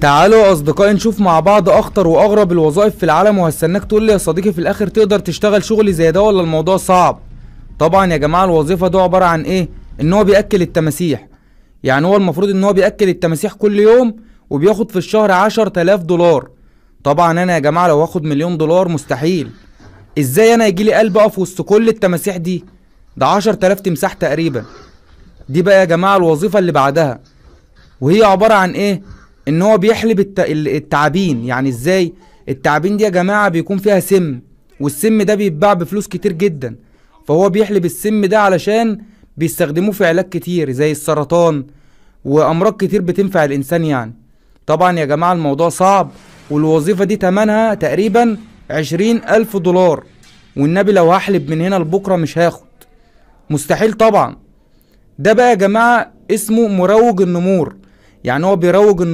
تعالوا يا اصدقائي نشوف مع بعض اخطر واغرب الوظائف في العالم وهستناك تقول لي يا صديقي في الاخر تقدر تشتغل شغل زي ده ولا الموضوع صعب طبعا يا جماعه الوظيفه ده عباره عن ايه ان هو بياكل التماسيح يعني هو المفروض ان هو بياكل التماسيح كل يوم وبياخد في الشهر 10000 دولار طبعا انا يا جماعه لو هاخد مليون دولار مستحيل ازاي انا يجيلي قلب اقف وسط كل التماسيح دي ده 10000 تمساح تقريبا دي بقى يا جماعه الوظيفه اللي بعدها وهي عباره عن ايه ان هو بيحلب الت... التعابين يعني ازاي التعابين دي يا جماعه بيكون فيها سم والسم ده بيتباع بفلوس كتير جدا فهو بيحلب السم ده علشان بيستخدموه في علاج كتير زي السرطان وامراض كتير بتنفع الانسان يعني طبعا يا جماعه الموضوع صعب والوظيفه دي تمنها تقريبا عشرين الف دولار والنبي لو هحلب من هنا لبكره مش هاخد مستحيل طبعا ده بقى يا جماعه اسمه مروج النمور يعني هو بيروج النمور